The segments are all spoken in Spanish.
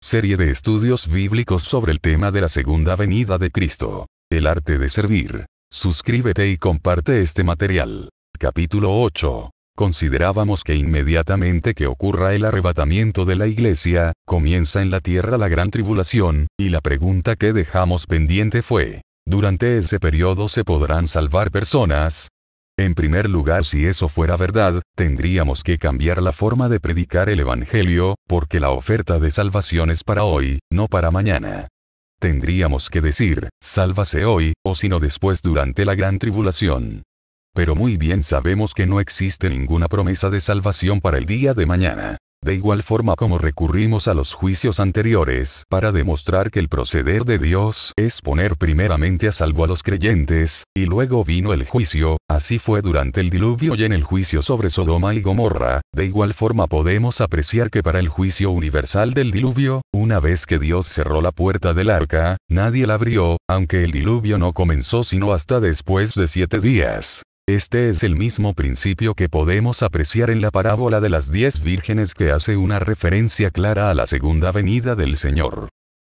Serie de estudios bíblicos sobre el tema de la segunda venida de Cristo. El arte de servir. Suscríbete y comparte este material. Capítulo 8. Considerábamos que inmediatamente que ocurra el arrebatamiento de la iglesia, comienza en la tierra la gran tribulación, y la pregunta que dejamos pendiente fue, ¿durante ese periodo se podrán salvar personas? En primer lugar, si eso fuera verdad, tendríamos que cambiar la forma de predicar el Evangelio, porque la oferta de salvación es para hoy, no para mañana. Tendríamos que decir, sálvase hoy, o sino después durante la gran tribulación. Pero muy bien sabemos que no existe ninguna promesa de salvación para el día de mañana. De igual forma como recurrimos a los juicios anteriores para demostrar que el proceder de Dios es poner primeramente a salvo a los creyentes, y luego vino el juicio, así fue durante el diluvio y en el juicio sobre Sodoma y Gomorra, de igual forma podemos apreciar que para el juicio universal del diluvio, una vez que Dios cerró la puerta del arca, nadie la abrió, aunque el diluvio no comenzó sino hasta después de siete días. Este es el mismo principio que podemos apreciar en la parábola de las diez vírgenes que hace una referencia clara a la segunda venida del Señor.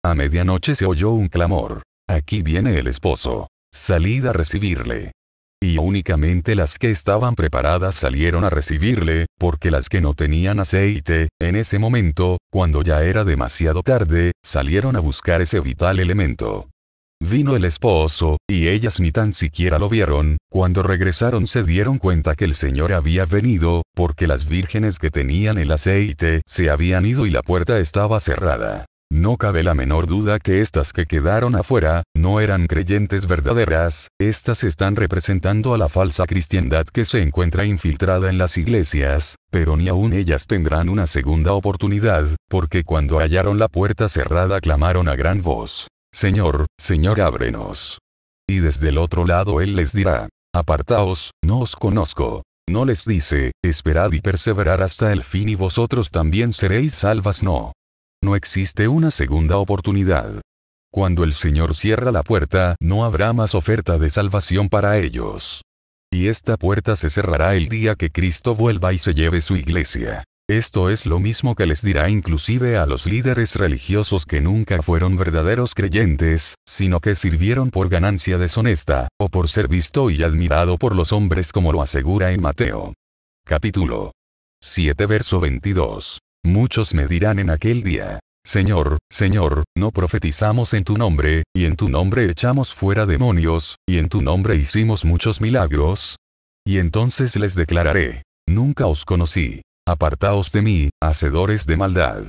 A medianoche se oyó un clamor. Aquí viene el esposo. Salid a recibirle. Y únicamente las que estaban preparadas salieron a recibirle, porque las que no tenían aceite, en ese momento, cuando ya era demasiado tarde, salieron a buscar ese vital elemento. Vino el esposo, y ellas ni tan siquiera lo vieron, cuando regresaron se dieron cuenta que el Señor había venido, porque las vírgenes que tenían el aceite se habían ido y la puerta estaba cerrada. No cabe la menor duda que estas que quedaron afuera, no eran creyentes verdaderas, estas están representando a la falsa cristiandad que se encuentra infiltrada en las iglesias, pero ni aún ellas tendrán una segunda oportunidad, porque cuando hallaron la puerta cerrada clamaron a gran voz. Señor, Señor, ábrenos. Y desde el otro lado Él les dirá, apartaos, no os conozco. No les dice, esperad y perseverar hasta el fin y vosotros también seréis salvas. No. No existe una segunda oportunidad. Cuando el Señor cierra la puerta, no habrá más oferta de salvación para ellos. Y esta puerta se cerrará el día que Cristo vuelva y se lleve su iglesia. Esto es lo mismo que les dirá inclusive a los líderes religiosos que nunca fueron verdaderos creyentes, sino que sirvieron por ganancia deshonesta, o por ser visto y admirado por los hombres como lo asegura en Mateo. Capítulo 7 verso 22. Muchos me dirán en aquel día, Señor, Señor, no profetizamos en tu nombre, y en tu nombre echamos fuera demonios, y en tu nombre hicimos muchos milagros. Y entonces les declararé, nunca os conocí Apartaos de mí, hacedores de maldad.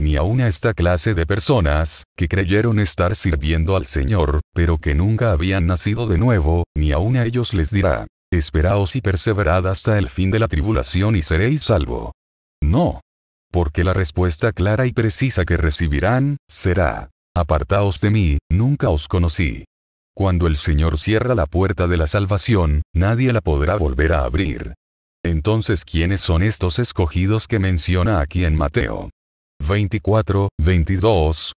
Ni aun a esta clase de personas, que creyeron estar sirviendo al Señor, pero que nunca habían nacido de nuevo, ni aun a ellos les dirá, esperaos y perseverad hasta el fin de la tribulación y seréis salvo. No. Porque la respuesta clara y precisa que recibirán, será, apartaos de mí, nunca os conocí. Cuando el Señor cierra la puerta de la salvación, nadie la podrá volver a abrir. Entonces, ¿quiénes son estos escogidos que menciona aquí en Mateo 24, 22?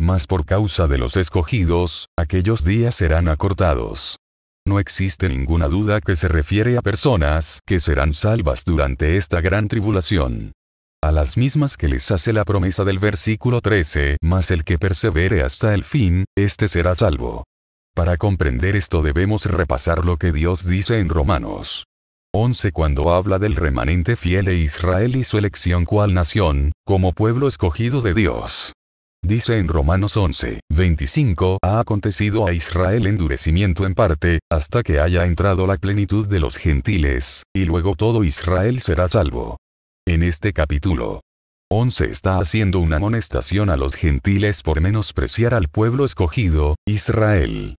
Mas por causa de los escogidos, aquellos días serán acortados. No existe ninguna duda que se refiere a personas que serán salvas durante esta gran tribulación. A las mismas que les hace la promesa del versículo 13, mas el que persevere hasta el fin, éste será salvo. Para comprender esto debemos repasar lo que Dios dice en Romanos 11 cuando habla del remanente fiel de Israel y su elección cual nación, como pueblo escogido de Dios. Dice en Romanos 11, 25, ha acontecido a Israel endurecimiento en parte, hasta que haya entrado la plenitud de los gentiles, y luego todo Israel será salvo. En este capítulo, 11 está haciendo una amonestación a los gentiles por menospreciar al pueblo escogido, Israel.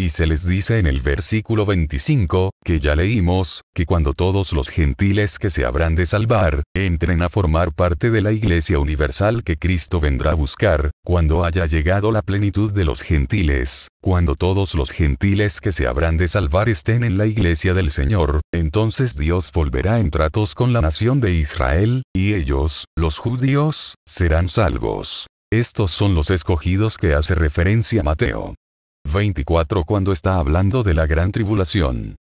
Y se les dice en el versículo 25, que ya leímos, que cuando todos los gentiles que se habrán de salvar, entren a formar parte de la iglesia universal que Cristo vendrá a buscar, cuando haya llegado la plenitud de los gentiles, cuando todos los gentiles que se habrán de salvar estén en la iglesia del Señor, entonces Dios volverá en tratos con la nación de Israel, y ellos, los judíos, serán salvos. Estos son los escogidos que hace referencia Mateo. 24 cuando está hablando de la gran tribulación.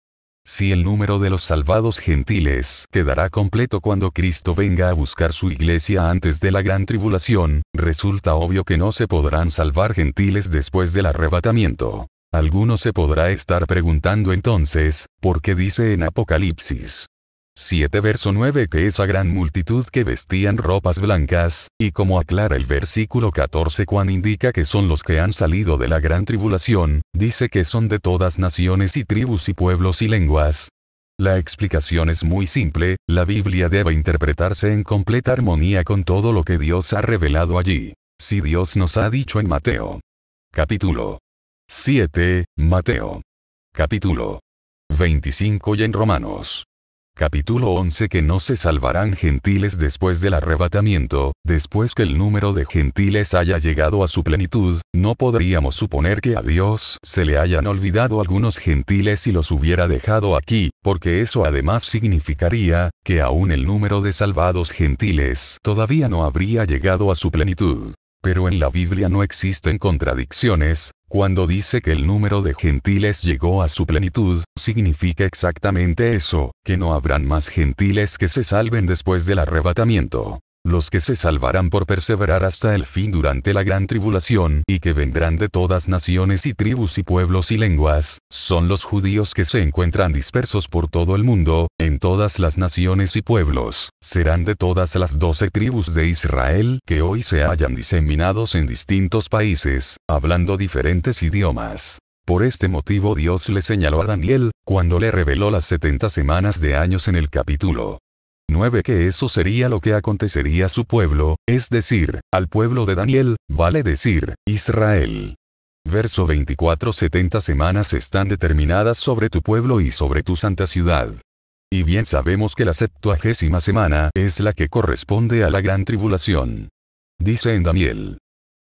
Si el número de los salvados gentiles quedará completo cuando Cristo venga a buscar su iglesia antes de la gran tribulación, resulta obvio que no se podrán salvar gentiles después del arrebatamiento. Alguno se podrá estar preguntando entonces, ¿por qué dice en Apocalipsis? 7 verso 9 que esa gran multitud que vestían ropas blancas, y como aclara el versículo 14 cuando indica que son los que han salido de la gran tribulación, dice que son de todas naciones y tribus y pueblos y lenguas. La explicación es muy simple, la Biblia debe interpretarse en completa armonía con todo lo que Dios ha revelado allí. Si Dios nos ha dicho en Mateo. Capítulo 7, Mateo. Capítulo 25 y en Romanos Capítulo 11 Que no se salvarán gentiles después del arrebatamiento, después que el número de gentiles haya llegado a su plenitud, no podríamos suponer que a Dios se le hayan olvidado algunos gentiles y los hubiera dejado aquí, porque eso además significaría, que aún el número de salvados gentiles todavía no habría llegado a su plenitud pero en la Biblia no existen contradicciones, cuando dice que el número de gentiles llegó a su plenitud, significa exactamente eso, que no habrán más gentiles que se salven después del arrebatamiento los que se salvarán por perseverar hasta el fin durante la gran tribulación y que vendrán de todas naciones y tribus y pueblos y lenguas, son los judíos que se encuentran dispersos por todo el mundo, en todas las naciones y pueblos, serán de todas las doce tribus de Israel que hoy se hayan diseminados en distintos países, hablando diferentes idiomas. Por este motivo Dios le señaló a Daniel, cuando le reveló las setenta semanas de años en el capítulo que eso sería lo que acontecería a su pueblo, es decir, al pueblo de Daniel, vale decir, Israel. Verso 24 70 semanas están determinadas sobre tu pueblo y sobre tu santa ciudad. Y bien sabemos que la septuagésima semana es la que corresponde a la gran tribulación. Dice en Daniel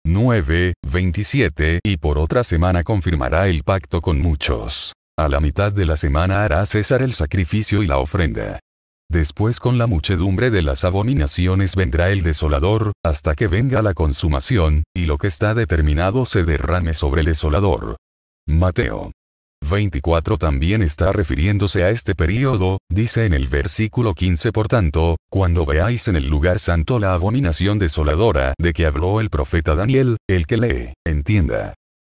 9, 27, y por otra semana confirmará el pacto con muchos. A la mitad de la semana hará César el sacrificio y la ofrenda. Después con la muchedumbre de las abominaciones vendrá el desolador, hasta que venga la consumación, y lo que está determinado se derrame sobre el desolador. Mateo 24 también está refiriéndose a este período, dice en el versículo 15 por tanto, cuando veáis en el lugar santo la abominación desoladora de que habló el profeta Daniel, el que lee, entienda.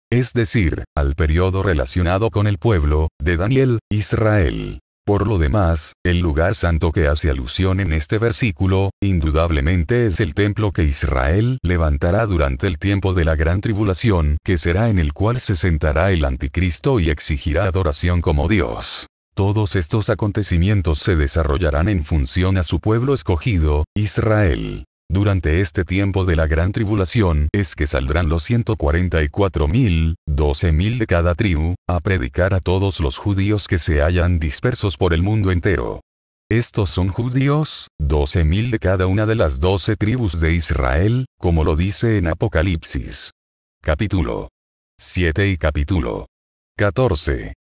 Es decir, al período relacionado con el pueblo, de Daniel, Israel. Por lo demás, el lugar santo que hace alusión en este versículo, indudablemente es el templo que Israel levantará durante el tiempo de la gran tribulación, que será en el cual se sentará el anticristo y exigirá adoración como Dios. Todos estos acontecimientos se desarrollarán en función a su pueblo escogido, Israel. Durante este tiempo de la gran tribulación es que saldrán los 144.000, 12.000 de cada tribu, a predicar a todos los judíos que se hayan dispersos por el mundo entero. Estos son judíos, 12.000 de cada una de las 12 tribus de Israel, como lo dice en Apocalipsis. Capítulo 7 y capítulo 14.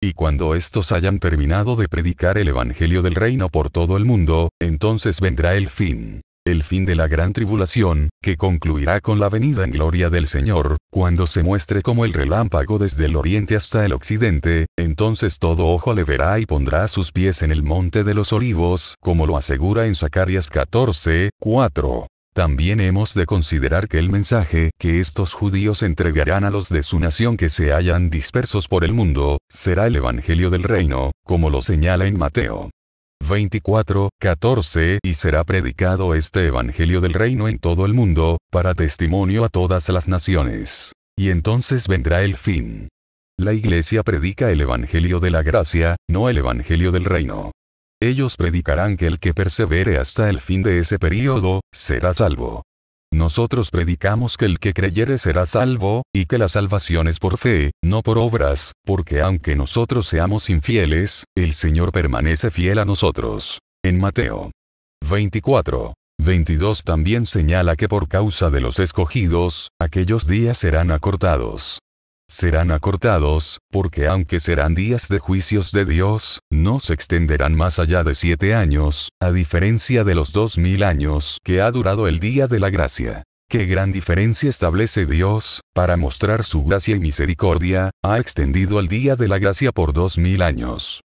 Y cuando estos hayan terminado de predicar el Evangelio del Reino por todo el mundo, entonces vendrá el fin el fin de la gran tribulación, que concluirá con la venida en gloria del Señor, cuando se muestre como el relámpago desde el oriente hasta el occidente, entonces todo ojo le verá y pondrá sus pies en el monte de los olivos, como lo asegura en Zacarias 14, 4. También hemos de considerar que el mensaje que estos judíos entregarán a los de su nación que se hayan dispersos por el mundo, será el Evangelio del Reino, como lo señala en Mateo 24, 14, y será predicado este Evangelio del reino en todo el mundo, para testimonio a todas las naciones. Y entonces vendrá el fin. La iglesia predica el Evangelio de la gracia, no el Evangelio del reino. Ellos predicarán que el que persevere hasta el fin de ese período, será salvo. Nosotros predicamos que el que creyere será salvo, y que la salvación es por fe, no por obras, porque aunque nosotros seamos infieles, el Señor permanece fiel a nosotros. En Mateo 24. 22 también señala que por causa de los escogidos, aquellos días serán acortados serán acortados, porque aunque serán días de juicios de Dios, no se extenderán más allá de siete años, a diferencia de los dos mil años que ha durado el día de la gracia. Qué gran diferencia establece Dios, para mostrar su gracia y misericordia, ha extendido el día de la gracia por dos mil años.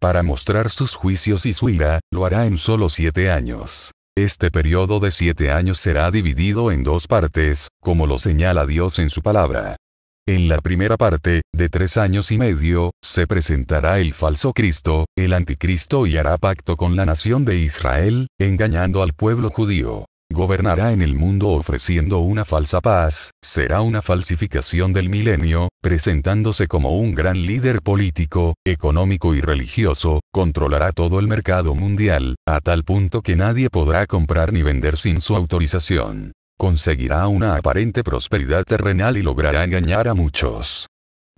Para mostrar sus juicios y su ira, lo hará en solo siete años. Este periodo de siete años será dividido en dos partes, como lo señala Dios en su palabra. En la primera parte, de tres años y medio, se presentará el falso Cristo, el anticristo y hará pacto con la nación de Israel, engañando al pueblo judío gobernará en el mundo ofreciendo una falsa paz, será una falsificación del milenio, presentándose como un gran líder político, económico y religioso, controlará todo el mercado mundial, a tal punto que nadie podrá comprar ni vender sin su autorización conseguirá una aparente prosperidad terrenal y logrará engañar a muchos.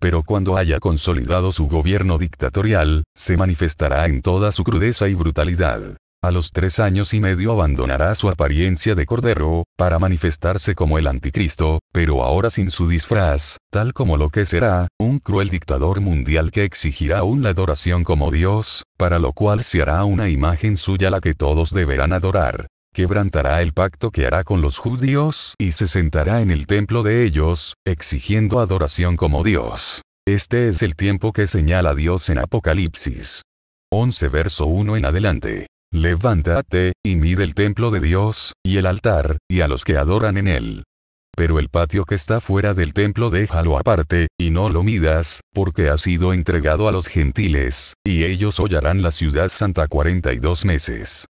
Pero cuando haya consolidado su gobierno dictatorial, se manifestará en toda su crudeza y brutalidad. A los tres años y medio abandonará su apariencia de cordero, para manifestarse como el anticristo, pero ahora sin su disfraz, tal como lo que será, un cruel dictador mundial que exigirá aún la adoración como Dios, para lo cual se hará una imagen suya la que todos deberán adorar quebrantará el pacto que hará con los judíos y se sentará en el templo de ellos, exigiendo adoración como Dios. Este es el tiempo que señala Dios en Apocalipsis. 11 verso 1 en adelante. Levántate, y mide el templo de Dios, y el altar, y a los que adoran en él. Pero el patio que está fuera del templo déjalo aparte, y no lo midas, porque ha sido entregado a los gentiles, y ellos hollarán la ciudad santa 42 meses.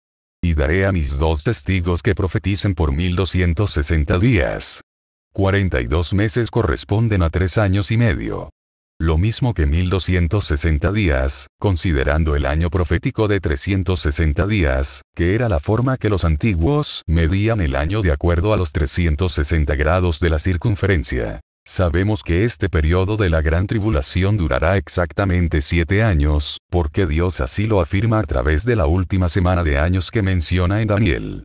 Y daré a mis dos testigos que profeticen por 1260 días. 42 meses corresponden a tres años y medio. Lo mismo que 1260 días, considerando el año profético de 360 días, que era la forma que los antiguos medían el año de acuerdo a los 360 grados de la circunferencia. Sabemos que este periodo de la gran tribulación durará exactamente siete años, porque Dios así lo afirma a través de la última semana de años que menciona en Daniel.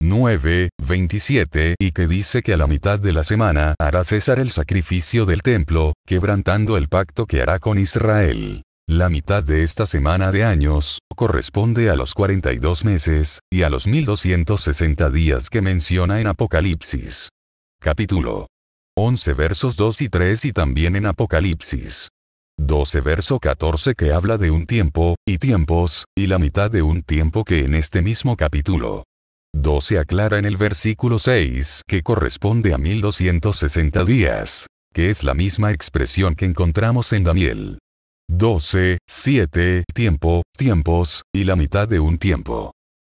9, 27 y que dice que a la mitad de la semana hará César el sacrificio del templo, quebrantando el pacto que hará con Israel. La mitad de esta semana de años, corresponde a los 42 meses, y a los 1260 días que menciona en Apocalipsis. Capítulo 11 versos 2 y 3 y también en Apocalipsis. 12 verso 14 que habla de un tiempo, y tiempos, y la mitad de un tiempo que en este mismo capítulo. 12 aclara en el versículo 6 que corresponde a 1260 días, que es la misma expresión que encontramos en Daniel. 12, 7, tiempo, tiempos, y la mitad de un tiempo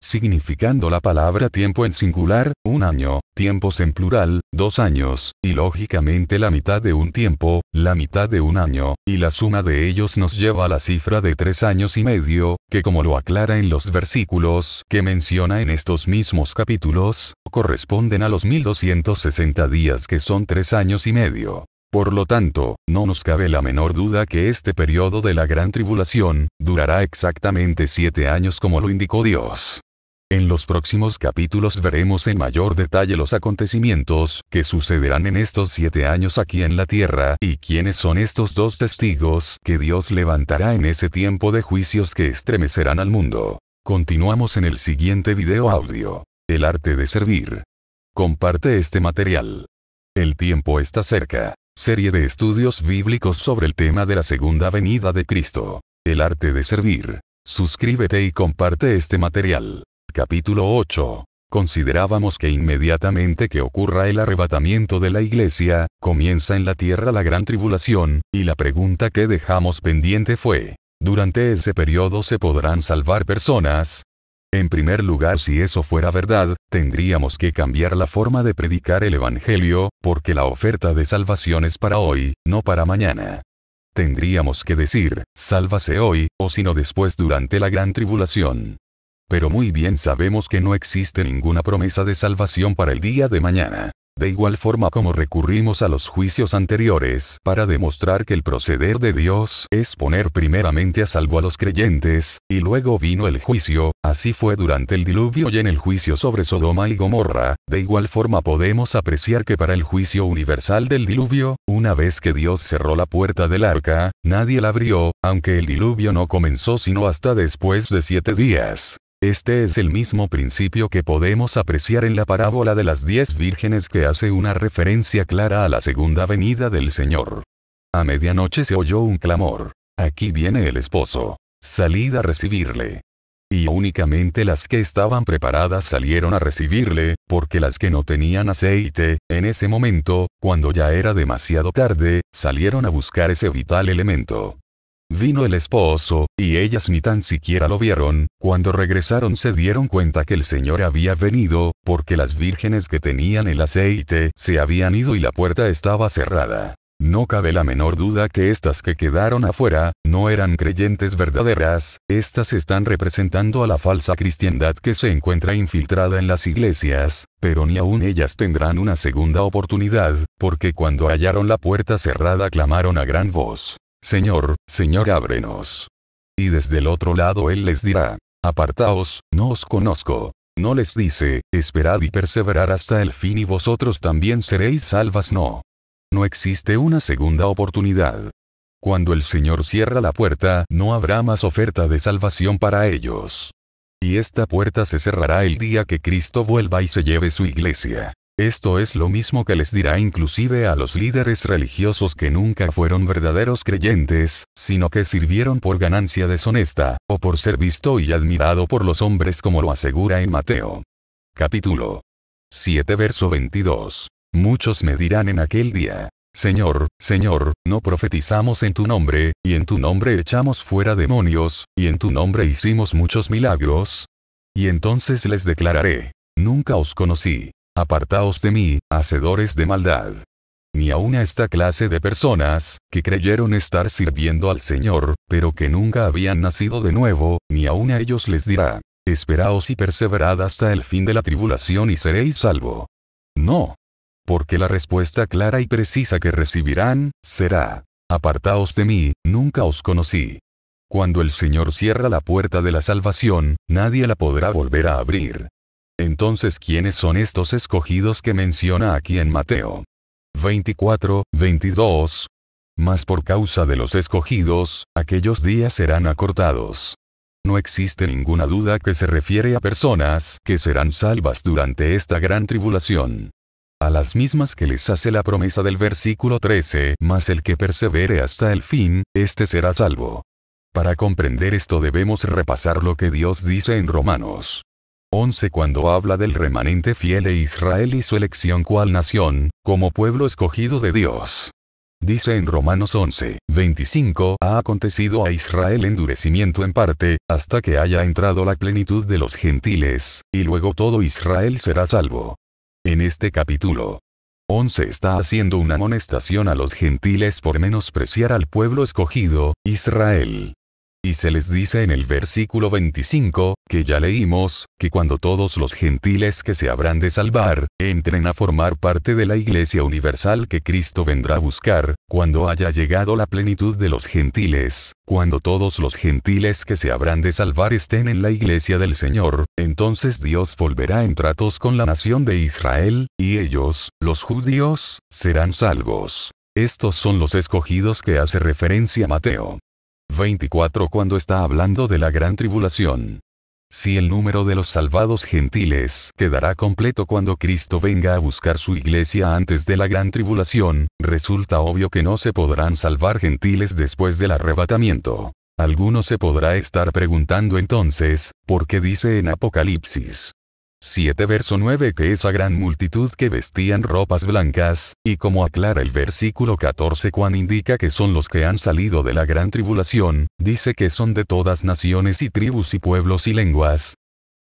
significando la palabra tiempo en singular, un año, tiempos en plural, dos años, y lógicamente la mitad de un tiempo, la mitad de un año, y la suma de ellos nos lleva a la cifra de tres años y medio, que como lo aclara en los versículos que menciona en estos mismos capítulos, corresponden a los 1260 días que son tres años y medio. Por lo tanto, no nos cabe la menor duda que este periodo de la gran tribulación, durará exactamente siete años como lo indicó Dios. En los próximos capítulos veremos en mayor detalle los acontecimientos que sucederán en estos siete años aquí en la tierra y quiénes son estos dos testigos que Dios levantará en ese tiempo de juicios que estremecerán al mundo. Continuamos en el siguiente video audio. El arte de servir. Comparte este material. El tiempo está cerca. Serie de estudios bíblicos sobre el tema de la segunda venida de Cristo. El arte de servir. Suscríbete y comparte este material. Capítulo 8. Considerábamos que inmediatamente que ocurra el arrebatamiento de la iglesia, comienza en la tierra la gran tribulación, y la pregunta que dejamos pendiente fue, ¿durante ese periodo se podrán salvar personas? En primer lugar, si eso fuera verdad, tendríamos que cambiar la forma de predicar el Evangelio, porque la oferta de salvación es para hoy, no para mañana. Tendríamos que decir, sálvase hoy, o sino después durante la gran tribulación. Pero muy bien sabemos que no existe ninguna promesa de salvación para el día de mañana. De igual forma como recurrimos a los juicios anteriores para demostrar que el proceder de Dios es poner primeramente a salvo a los creyentes, y luego vino el juicio, así fue durante el diluvio y en el juicio sobre Sodoma y Gomorra, de igual forma podemos apreciar que para el juicio universal del diluvio, una vez que Dios cerró la puerta del arca, nadie la abrió, aunque el diluvio no comenzó sino hasta después de siete días. Este es el mismo principio que podemos apreciar en la parábola de las diez vírgenes que hace una referencia clara a la segunda venida del Señor. A medianoche se oyó un clamor. Aquí viene el esposo. Salid a recibirle. Y únicamente las que estaban preparadas salieron a recibirle, porque las que no tenían aceite, en ese momento, cuando ya era demasiado tarde, salieron a buscar ese vital elemento. Vino el esposo, y ellas ni tan siquiera lo vieron, cuando regresaron se dieron cuenta que el Señor había venido, porque las vírgenes que tenían el aceite se habían ido y la puerta estaba cerrada. No cabe la menor duda que estas que quedaron afuera, no eran creyentes verdaderas, estas están representando a la falsa cristiandad que se encuentra infiltrada en las iglesias, pero ni aún ellas tendrán una segunda oportunidad, porque cuando hallaron la puerta cerrada clamaron a gran voz. Señor, Señor, ábrenos. Y desde el otro lado Él les dirá, apartaos, no os conozco. No les dice, esperad y perseverar hasta el fin y vosotros también seréis salvas. No. No existe una segunda oportunidad. Cuando el Señor cierra la puerta, no habrá más oferta de salvación para ellos. Y esta puerta se cerrará el día que Cristo vuelva y se lleve su iglesia. Esto es lo mismo que les dirá inclusive a los líderes religiosos que nunca fueron verdaderos creyentes, sino que sirvieron por ganancia deshonesta, o por ser visto y admirado por los hombres como lo asegura en Mateo. Capítulo 7 verso 22. Muchos me dirán en aquel día, Señor, Señor, no profetizamos en tu nombre, y en tu nombre echamos fuera demonios, y en tu nombre hicimos muchos milagros. Y entonces les declararé, nunca os conocí Apartaos de mí, hacedores de maldad. Ni aun a esta clase de personas, que creyeron estar sirviendo al Señor, pero que nunca habían nacido de nuevo, ni aun a ellos les dirá, esperaos y perseverad hasta el fin de la tribulación y seréis salvo. No. Porque la respuesta clara y precisa que recibirán, será, apartaos de mí, nunca os conocí. Cuando el Señor cierra la puerta de la salvación, nadie la podrá volver a abrir. Entonces, ¿quiénes son estos escogidos que menciona aquí en Mateo 24, 22? Mas por causa de los escogidos, aquellos días serán acortados. No existe ninguna duda que se refiere a personas que serán salvas durante esta gran tribulación. A las mismas que les hace la promesa del versículo 13, mas el que persevere hasta el fin, éste será salvo. Para comprender esto debemos repasar lo que Dios dice en Romanos 11 cuando habla del remanente fiel de Israel y su elección cual nación, como pueblo escogido de Dios. Dice en Romanos 11, 25, ha acontecido a Israel endurecimiento en parte, hasta que haya entrado la plenitud de los gentiles, y luego todo Israel será salvo. En este capítulo, 11 está haciendo una amonestación a los gentiles por menospreciar al pueblo escogido, Israel y se les dice en el versículo 25, que ya leímos, que cuando todos los gentiles que se habrán de salvar, entren a formar parte de la iglesia universal que Cristo vendrá a buscar, cuando haya llegado la plenitud de los gentiles, cuando todos los gentiles que se habrán de salvar estén en la iglesia del Señor, entonces Dios volverá en tratos con la nación de Israel, y ellos, los judíos, serán salvos. Estos son los escogidos que hace referencia Mateo. 24 cuando está hablando de la gran tribulación. Si el número de los salvados gentiles quedará completo cuando Cristo venga a buscar su iglesia antes de la gran tribulación, resulta obvio que no se podrán salvar gentiles después del arrebatamiento. Alguno se podrá estar preguntando entonces, ¿por qué dice en Apocalipsis, 7 verso 9 que esa gran multitud que vestían ropas blancas, y como aclara el versículo 14 Juan indica que son los que han salido de la gran tribulación, dice que son de todas naciones y tribus y pueblos y lenguas.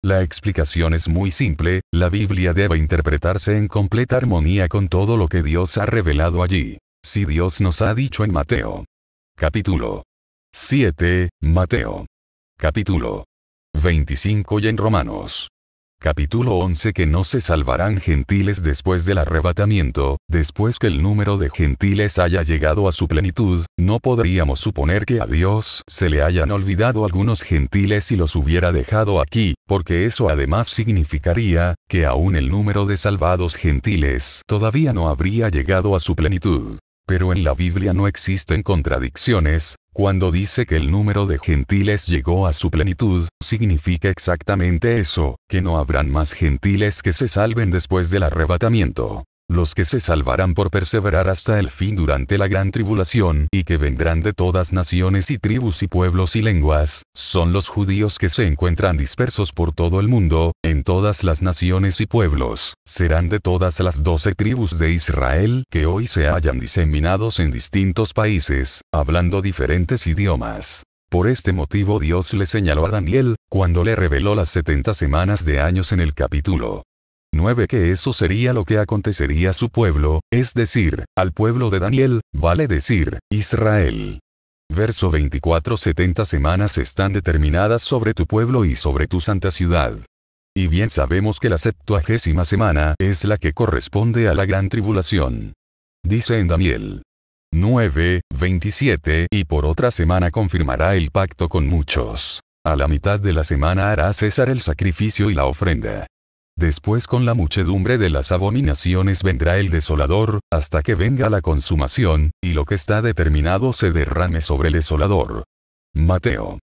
La explicación es muy simple, la Biblia debe interpretarse en completa armonía con todo lo que Dios ha revelado allí. Si Dios nos ha dicho en Mateo. Capítulo 7, Mateo. Capítulo 25 y en Romanos capítulo 11 que no se salvarán gentiles después del arrebatamiento, después que el número de gentiles haya llegado a su plenitud, no podríamos suponer que a Dios se le hayan olvidado algunos gentiles y los hubiera dejado aquí, porque eso además significaría, que aún el número de salvados gentiles todavía no habría llegado a su plenitud. Pero en la Biblia no existen contradicciones, cuando dice que el número de gentiles llegó a su plenitud, significa exactamente eso, que no habrán más gentiles que se salven después del arrebatamiento los que se salvarán por perseverar hasta el fin durante la gran tribulación y que vendrán de todas naciones y tribus y pueblos y lenguas, son los judíos que se encuentran dispersos por todo el mundo, en todas las naciones y pueblos, serán de todas las doce tribus de Israel que hoy se hayan diseminados en distintos países, hablando diferentes idiomas. Por este motivo Dios le señaló a Daniel, cuando le reveló las setenta semanas de años en el capítulo 9. Que eso sería lo que acontecería a su pueblo, es decir, al pueblo de Daniel, vale decir, Israel. Verso 24 70 semanas están determinadas sobre tu pueblo y sobre tu santa ciudad. Y bien sabemos que la septuagésima semana es la que corresponde a la gran tribulación. Dice en Daniel 9, 27, y por otra semana confirmará el pacto con muchos. A la mitad de la semana hará César el sacrificio y la ofrenda. Después con la muchedumbre de las abominaciones vendrá el desolador, hasta que venga la consumación, y lo que está determinado se derrame sobre el desolador. Mateo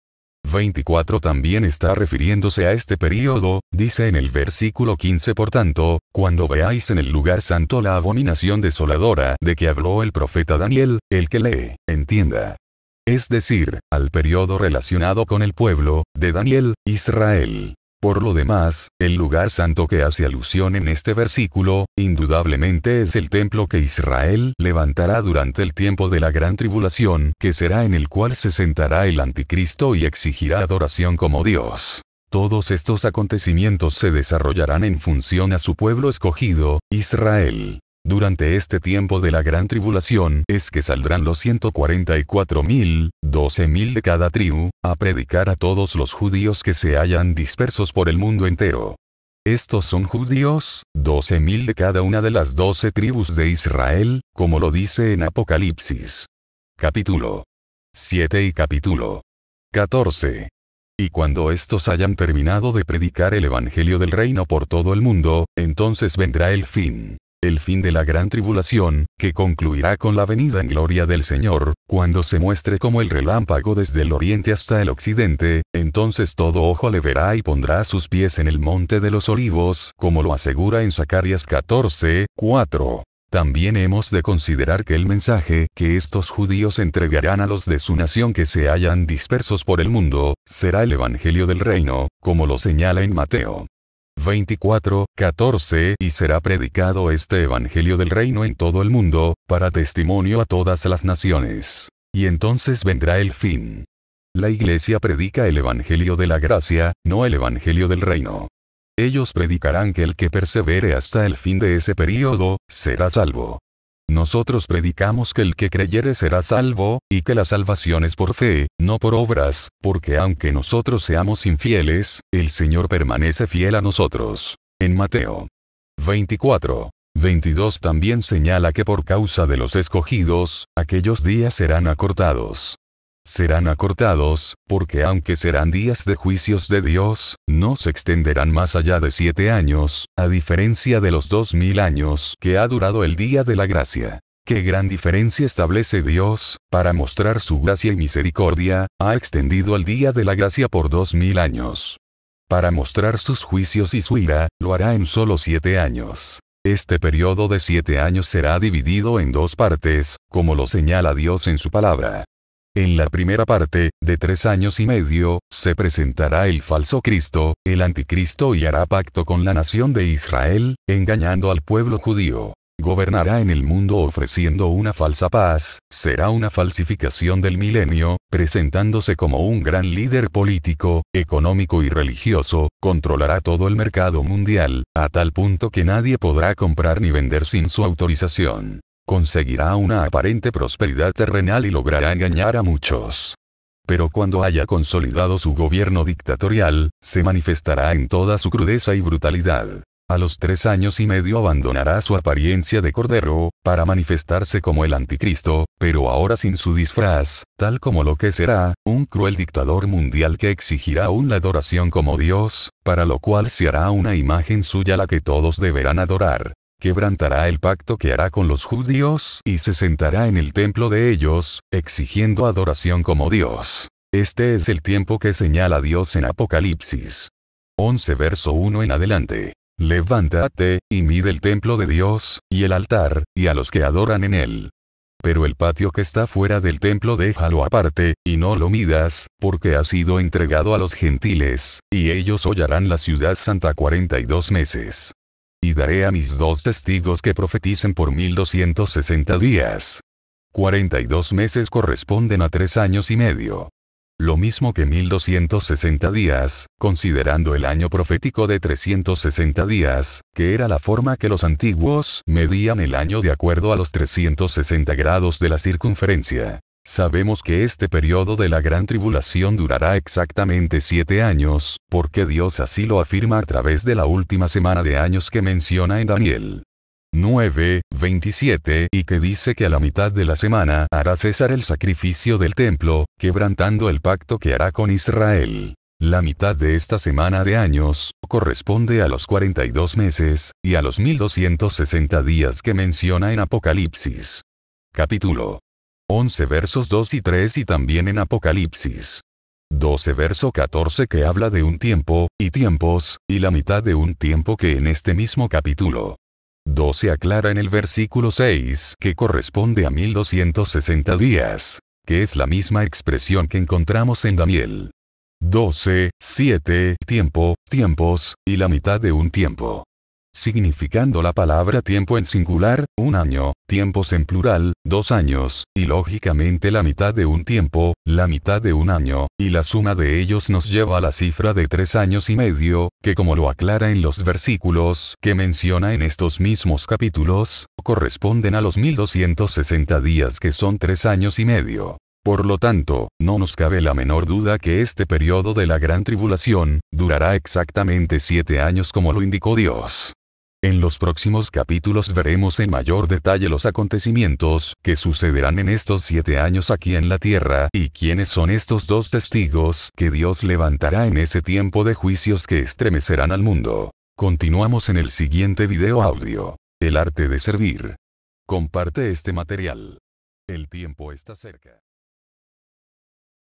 24 también está refiriéndose a este período, dice en el versículo 15 por tanto, cuando veáis en el lugar santo la abominación desoladora de que habló el profeta Daniel, el que lee, entienda. Es decir, al período relacionado con el pueblo, de Daniel, Israel. Por lo demás, el lugar santo que hace alusión en este versículo, indudablemente es el templo que Israel levantará durante el tiempo de la gran tribulación, que será en el cual se sentará el anticristo y exigirá adoración como Dios. Todos estos acontecimientos se desarrollarán en función a su pueblo escogido, Israel. Durante este tiempo de la gran tribulación es que saldrán los 144.000, 12.000 de cada tribu, a predicar a todos los judíos que se hayan dispersos por el mundo entero. Estos son judíos, 12.000 de cada una de las 12 tribus de Israel, como lo dice en Apocalipsis. Capítulo 7 y capítulo 14. Y cuando estos hayan terminado de predicar el Evangelio del Reino por todo el mundo, entonces vendrá el fin el fin de la gran tribulación, que concluirá con la venida en gloria del Señor, cuando se muestre como el relámpago desde el oriente hasta el occidente, entonces todo ojo le verá y pondrá sus pies en el monte de los olivos, como lo asegura en Zacarias 14, 4. También hemos de considerar que el mensaje que estos judíos entregarán a los de su nación que se hayan dispersos por el mundo, será el Evangelio del Reino, como lo señala en Mateo 24, 14, y será predicado este Evangelio del reino en todo el mundo, para testimonio a todas las naciones. Y entonces vendrá el fin. La iglesia predica el Evangelio de la gracia, no el Evangelio del reino. Ellos predicarán que el que persevere hasta el fin de ese período, será salvo. Nosotros predicamos que el que creyere será salvo, y que la salvación es por fe, no por obras, porque aunque nosotros seamos infieles, el Señor permanece fiel a nosotros. En Mateo 24. 22 también señala que por causa de los escogidos, aquellos días serán acortados serán acortados, porque aunque serán días de juicios de Dios, no se extenderán más allá de siete años, a diferencia de los dos mil años que ha durado el día de la gracia. Qué gran diferencia establece Dios, para mostrar su gracia y misericordia, ha extendido el día de la gracia por dos mil años. Para mostrar sus juicios y su ira, lo hará en solo siete años. Este periodo de siete años será dividido en dos partes, como lo señala Dios en su palabra. En la primera parte, de tres años y medio, se presentará el falso Cristo, el anticristo y hará pacto con la nación de Israel, engañando al pueblo judío. Gobernará en el mundo ofreciendo una falsa paz, será una falsificación del milenio, presentándose como un gran líder político, económico y religioso, controlará todo el mercado mundial, a tal punto que nadie podrá comprar ni vender sin su autorización conseguirá una aparente prosperidad terrenal y logrará engañar a muchos. Pero cuando haya consolidado su gobierno dictatorial, se manifestará en toda su crudeza y brutalidad. A los tres años y medio abandonará su apariencia de cordero, para manifestarse como el anticristo, pero ahora sin su disfraz, tal como lo que será, un cruel dictador mundial que exigirá aún la adoración como Dios, para lo cual se hará una imagen suya la que todos deberán adorar quebrantará el pacto que hará con los judíos y se sentará en el templo de ellos, exigiendo adoración como Dios. Este es el tiempo que señala Dios en Apocalipsis. 11 verso 1 en adelante. Levántate, y mide el templo de Dios, y el altar, y a los que adoran en él. Pero el patio que está fuera del templo déjalo aparte, y no lo midas, porque ha sido entregado a los gentiles, y ellos hollarán la ciudad santa 42 meses y daré a mis dos testigos que profeticen por 1260 días. 42 meses corresponden a tres años y medio. Lo mismo que 1260 días, considerando el año profético de 360 días, que era la forma que los antiguos medían el año de acuerdo a los 360 grados de la circunferencia. Sabemos que este periodo de la gran tribulación durará exactamente siete años, porque Dios así lo afirma a través de la última semana de años que menciona en Daniel. 9, 27, y que dice que a la mitad de la semana hará cesar el sacrificio del templo, quebrantando el pacto que hará con Israel. La mitad de esta semana de años, corresponde a los 42 meses, y a los 1260 días que menciona en Apocalipsis. Capítulo 11 versos 2 y 3 y también en Apocalipsis. 12 verso 14 que habla de un tiempo, y tiempos, y la mitad de un tiempo que en este mismo capítulo. 12 aclara en el versículo 6 que corresponde a 1260 días, que es la misma expresión que encontramos en Daniel. 12, 7, tiempo, tiempos, y la mitad de un tiempo significando la palabra tiempo en singular, un año, tiempos en plural, dos años, y lógicamente la mitad de un tiempo, la mitad de un año, y la suma de ellos nos lleva a la cifra de tres años y medio, que como lo aclara en los versículos que menciona en estos mismos capítulos, corresponden a los 1260 días que son tres años y medio. Por lo tanto, no nos cabe la menor duda que este periodo de la gran tribulación, durará exactamente siete años como lo indicó Dios. En los próximos capítulos veremos en mayor detalle los acontecimientos que sucederán en estos siete años aquí en la tierra y quiénes son estos dos testigos que Dios levantará en ese tiempo de juicios que estremecerán al mundo. Continuamos en el siguiente video audio. El arte de servir. Comparte este material. El tiempo está cerca.